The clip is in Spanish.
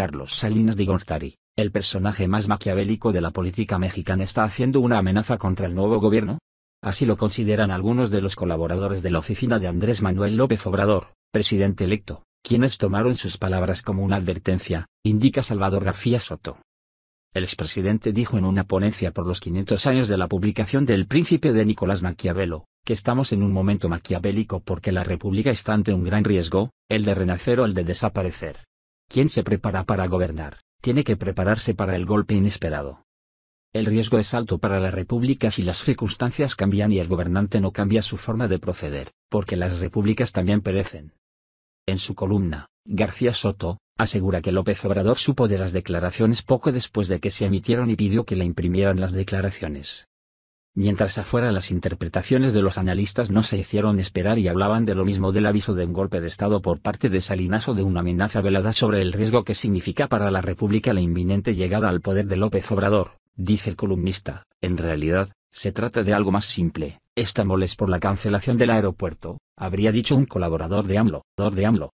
Carlos Salinas de Gortari, el personaje más maquiavélico de la política mexicana está haciendo una amenaza contra el nuevo gobierno? Así lo consideran algunos de los colaboradores de la oficina de Andrés Manuel López Obrador, presidente electo, quienes tomaron sus palabras como una advertencia, indica Salvador García Soto. El expresidente dijo en una ponencia por los 500 años de la publicación del Príncipe de Nicolás Maquiavelo, que estamos en un momento maquiavélico porque la República está ante un gran riesgo, el de renacer o el de desaparecer. Quien se prepara para gobernar, tiene que prepararse para el golpe inesperado. El riesgo es alto para la república si las circunstancias cambian y el gobernante no cambia su forma de proceder, porque las repúblicas también perecen. En su columna, García Soto, asegura que López Obrador supo de las declaraciones poco después de que se emitieron y pidió que le imprimieran las declaraciones. Mientras afuera las interpretaciones de los analistas no se hicieron esperar y hablaban de lo mismo del aviso de un golpe de Estado por parte de Salinas o de una amenaza velada sobre el riesgo que significa para la República la inminente llegada al poder de López Obrador, dice el columnista, en realidad, se trata de algo más simple, estamos por la cancelación del aeropuerto, habría dicho un colaborador de AMLO, de AMLO,